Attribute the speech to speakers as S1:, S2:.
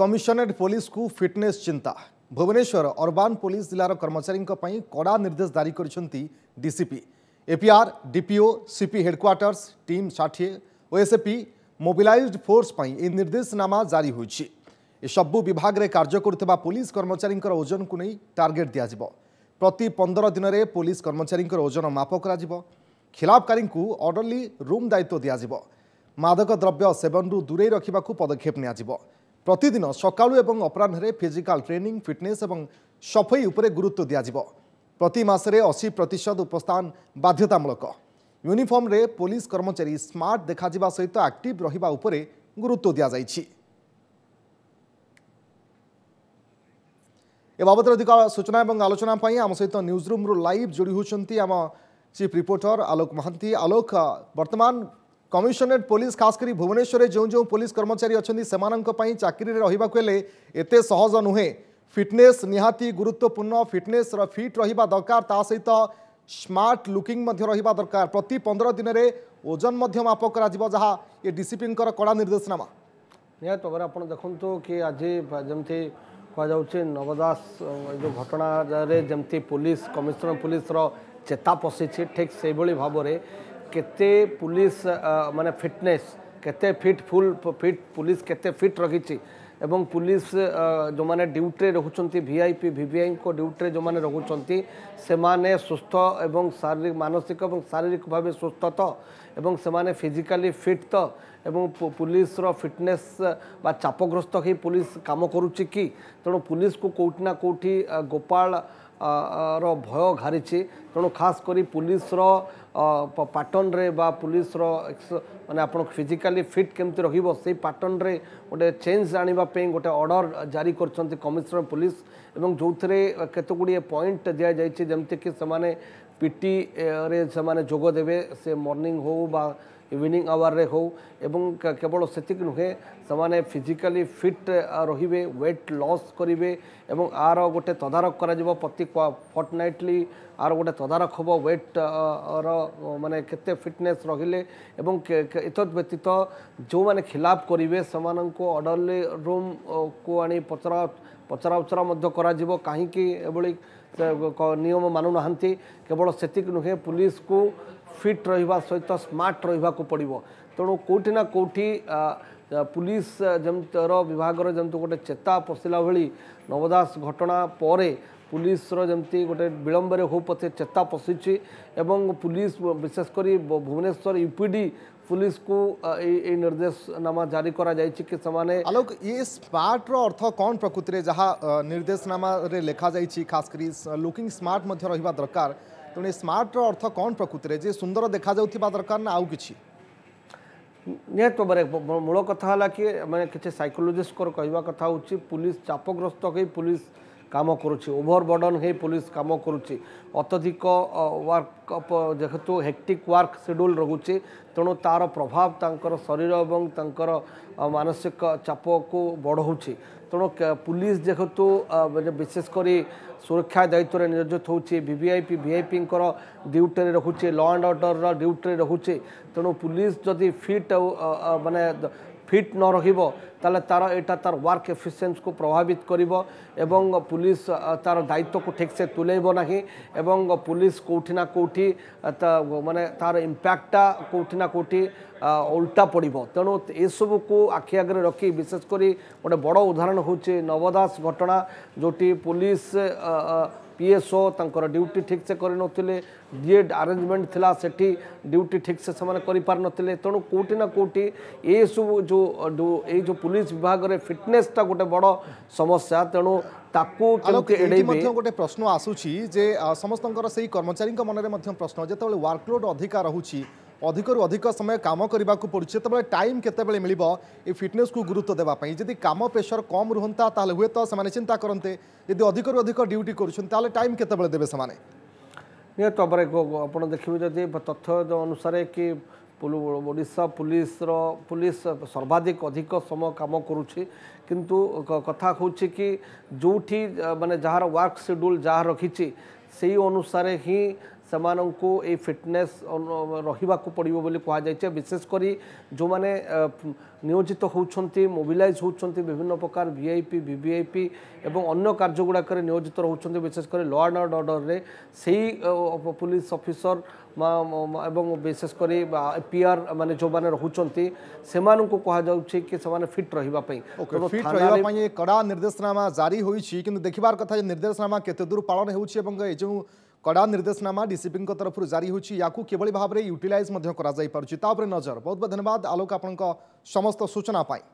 S1: commissionerate কু fitness চিন্তা Bhubaneswar Orban police জেলার কর্মচারী কড়া নির্দেশ জারি করেছেন DCP APR DPO CP headquarters team ষাঠি ও এসএপি মোবিলাইজড ফোর্স এই নির্দেশনামা জারি হয়েছে এসবু বিভাগের কার্য করুবা পুলিশ কর্মচারী ওজন কু টার্গেট দিয়া প্রতি পনের দিনের পুলিশ কর্মচারী ওজন মাপ করা খিলাপকারী অর্ডরলি রুম দায়িত্ব দিয়া মাদক দ্রব্য সেবন দূরে রাখা পদক্ষেপ নিয়া প্রতিদিন সকাল এবং অপরাহ্নে ফিজিকাল ট্রেনিং ফিটনেস এবং সফাই উপরে গুরুত্ব দিয়া প্রতি মাসে অশি প্রতিশত উপস্থান বাধ্যতামূলক ইউনিফর্মে পুলিশ কর্মচারী স্মার্ট দেখা যা সহ আকটিভ রহবা উপরে গুরুত্ব দিয়া যাই এ বাবদ অধিক সূচনা এবং আলোচনা আমি নিউজ রুম্রু লাইভ যোড়ি হচ্ছেন আমার চিফ রিপোর্টর আলোক মহান্তি আলোক বর্তমান কমিশনরেট পুলিশ খাস করে ভুবনেশ্বরে যে যে পুলিশ কর্মচারী অনেক চাকরি রহবাক হলে এত সহজ নুহে ফিটনেস নিহাতি গুরুত্বপূর্ণ ফিটনেস ফিট রহবা দরকার তা সহ স্মার্ট লুকিং রহবা দরকার প্রতি পনেরো দিনের ওজন মাপ করা যা এ ডিসিপিঙ্কর কড়া নির্দেশনামা
S2: নিহত ভাবে আপনার দেখুন কি আজ যেমি କୁହାଯାଉଛି ନବଦାସ ଏ ଯେଉଁ ଘଟଣାରେ ଯେମିତି ପୋଲିସ କମିଶନର ପୋଲିସର ଚେତା ପଶିଛି ଠିକ୍ ସେଇଭଳି କେତେ ପୁଲିସ ମାନେ ଫିଟନେସ୍ କେତେ ଫିଟ୍ ଫୁଲ୍ ଫିଟ୍ ପୁଲିସ କେତେ ଫିଟ୍ ରହିଛି ଏବଂ ପୁଲିସ ଯେଉଁମାନେ ଡ୍ୟୁଟିରେ ରହୁଛନ୍ତି ଭିଆଇପି ଭିଭିଆଇଙ୍କ ଡ୍ୟୁଟିରେ ଯେଉଁମାନେ ରହୁଛନ୍ତି ସେମାନେ ସୁସ୍ଥ ଏବଂ ଶାରୀରିକ ମାନସିକ ଏବଂ ଶାରୀରିକ ଭାବେ ସୁସ୍ଥ ତ ଏବଂ ସେମାନେ ଫିଜିକାଲି ଫିଟ୍ ତ ଏବଂ ପୁଲିସର ଫିଟନେସ୍ ବା ଚାପଗ୍ରସ୍ତ ହୋଇ ପୁଲିସ କାମ କରୁଛି କି ତେଣୁ ପୁଲିସକୁ କେଉଁଠି ନା କେଉଁଠି ଗୋପାଳ ଭୟ ଘାରିଛି ତେଣୁ ଖାସ୍ କରି ପୁଲିସର ପାଟନରେ ବା ପୁଲିସର ମାନେ ଆପଣ ଫିଜିକାଲି ଫିଟ୍ କେମିତି ରହିବ ସେଇ ପାଟନରେ ଗୋଟେ ଚେଞ୍ଜ ଆଣିବା ପାଇଁ ଗୋଟେ ଅର୍ଡ଼ର ଜାରି କରିଛନ୍ତି କମିଶନର ପୁଲିସ ଏବଂ ଯେଉଁଥିରେ କେତେଗୁଡ଼ିଏ ପଏଣ୍ଟ ଦିଆଯାଇଛି ଯେମିତିକି ସେମାନେ ପିଟିରେ ସେମାନେ ଯୋଗ ଦେବେ ସେ ମର୍ଣ୍ଣିଂ ହେଉ ବା इवनिंग आवर रे हो एवं केवल से नुहे से फिजिकली फिट रे वेट लॉस करे एवं आर गोटे तदारख हो प्रति फर्टनाइटली आर गोटे तदारख हम वेट रे के फिटनेस रे इतद व्यतीत जो मैंने खिलाफ करेंगे से मूर्डरली रूम को आनी पचरा पचरा उचरा कहीं ନିୟମ ମାନୁନାହାନ୍ତି କେବଳ ସେତିକି ନୁହେଁ ପୋଲିସକୁ ଫିଟ୍ ରହିବା ସହିତ ସ୍ମାର୍ଟ ରହିବାକୁ ପଡ଼ିବ ତେଣୁ କେଉଁଠି ନା କେଉଁଠି ପୋଲିସ ଯେମିତିର ବିଭାଗର ଯେମିତି ଗୋଟେ ଚେତା ପଶିଲା ଭଳି ନବଦାସ ଘଟଣା ପରେ पुलिस जमी गोटे विलंबरे हो पचे चेता पशी एवं पुलिस विशेषकर भुवनेश्वर यूपीडी पुलिस को ए निर्देश जारी कर स्मार्ट
S1: रर्थ कौन प्रकृति में जहाँ निर्देशनामा लिखा जा खास कर लुकिंग स्मार्ट
S2: रहा दरकार तेणु स्मार्ट रर्थ कौन प्रकृति में सुंदर देखा जा दरकार ना आउ कि निहत तो भाव मूल कथा कि मैंने किसी सैकोलोजिस्टर कहवा कथा हो पुलिस चापग्रस्त हो पुलिस କାମ କରୁଛି ଓଭର ବର୍ଡ଼ନ୍ ହେଇ ପୋଲିସ କାମ କରୁଛି ଅତ୍ୟଧିକ ୱାର୍କ ଯେହେତୁ ହେକ୍ଟିକ୍ ୱାର୍କ ସେଡ୍ୟୁଲ୍ ରହୁଛି ତେଣୁ ତା'ର ପ୍ରଭାବ ତାଙ୍କର ଶରୀର ଏବଂ ତାଙ୍କର ମାନସିକ ଚାପକୁ ବଢ଼ଉଛି ତେଣୁ ପୁଲିସ ଯେହେତୁ ବିଶେଷ କରି ସୁରକ୍ଷା ଦାୟିତ୍ୱରେ ନିୟୋଜିତ ହେଉଛି ଭିଭିଆଇପି ଭିଆଇପିଙ୍କର ଡ୍ୟୁଟିରେ ରହୁଛି ଲ ଆଣ୍ଡ ଅର୍ଡ଼ରର ଡ୍ୟୁଟିରେ ରହୁଛି ତେଣୁ ପୁଲିସ ଯଦି ଫିଟ୍ ଆଉ ମାନେ ଫିଟ୍ ନ ରହିବ ତାହେଲେ ତା'ର ଏଇଟା ତା'ର ୱାର୍କ ଏଫିସିଏନ୍ସିକୁ ପ୍ରଭାବିତ କରିବ ଏବଂ ପୁଲିସ୍ ତା'ର ଦାୟିତ୍ୱକୁ ଠିକ୍ସେ ତୁଲେଇବ ନାହିଁ ଏବଂ ପୁଲିସ୍ କେଉଁଠି ନା କେଉଁଠି ମାନେ ତା'ର ଇମ୍ପ୍ୟାକ୍ଟଟା କେଉଁଠି ନା କେଉଁଠି ଓଲଟା ପଡ଼ିବ ତେଣୁ ଏସବୁକୁ ଆଖି ଆଗରେ ରଖି ବିଶେଷ କରି ଗୋଟେ ବଡ଼ ଉଦାହରଣ ହେଉଛି ନବଦାସ ଘଟଣା ଯେଉଁଠି ପୁଲିସ୍ ପିଏସ୍ଓ ତାଙ୍କର ଡ୍ୟୁଟି ଠିକ୍ସେ କରିନଥିଲେ ଯିଏ ଆରେଞ୍ଜମେଣ୍ଟ ଥିଲା ସେଠି ଡ୍ୟୁଟି ଠିକ୍ସେ ସେମାନେ କରିପାରିନଥିଲେ ତେଣୁ କେଉଁଠି ନା କେଉଁଠି ଏସବୁ ଯେଉଁ ଏଇ ଯେଉଁ ପୁଲିସ ବିଭାଗରେ ଫିଟନେସଟା ଗୋଟେ ବଡ଼ ସମସ୍ୟା ତେଣୁ ତାକୁ କେମିତି ଏଡ଼େଇବେ
S1: ଗୋଟେ ପ୍ରଶ୍ନ ଆସୁଛି ଯେ ସମସ୍ତଙ୍କର ସେଇ କର୍ମଚାରୀଙ୍କ ମନରେ ମଧ୍ୟ ପ୍ରଶ୍ନ ଯେତେବେଳେ ୱାର୍କଲୋଡ଼ ଅଧିକା ରହୁଛି অধিকরু অধিক সময় কাম করা পড়ছে সেতবে টাইম কেতবে মিলব এই ফিটনেসকে গুরুত্ব দেওয়া যদি কাম প্রেসর কম রুহতা তাহলে হুয়েত সে চিন্তা করতে যদি অধিকরু অধিক ডিউটি করছেন তাহলে টাইম কেতবে দেবে সে
S2: ନିହାତି ଭାବରେ ଆପଣ ଦେଖିବେ ଯଦି ତଥ୍ୟ ଅନୁସାରେ କି ଓଡ଼ିଶା ପୁଲିସର ପୁଲିସ ସର୍ବାଧିକ ଅଧିକ ସମୟ କାମ କରୁଛି କିନ୍ତୁ କଥା ହେଉଛି କି ଯେଉଁଠି ମାନେ ଯାହାର ୱାର୍କ ସେଡ୍ୟୁଲ୍ ଯାହା ରଖିଛି ସେଇ ଅନୁସାରେ ହିଁ से फिटनेस रहा पड़ो कशेषकर जो मैंने नियोजित होती मोबिलइज होती विभिन्न प्रकार भि आई पी भि आई पी एवं अगर कार्यगुड़ाक नियोजित रोचे विशेषकर ल एंड अर्ड अर्डर में से पुलिस अफिसर एवं पी आर मान जो मैंने रोचा से मूँगी कि से फिट रही फिट रही
S1: कड़ा निर्देशनामा जारी होती देखार कथा निर्देशनामा के दूर पालन हो कड़ा निर्देशनामा डीसीपी तरफ जारी होवि भाव में यूटिलइज कर नजर बहुत बहुत धन्यवाद आलोक आप समस्त सूचना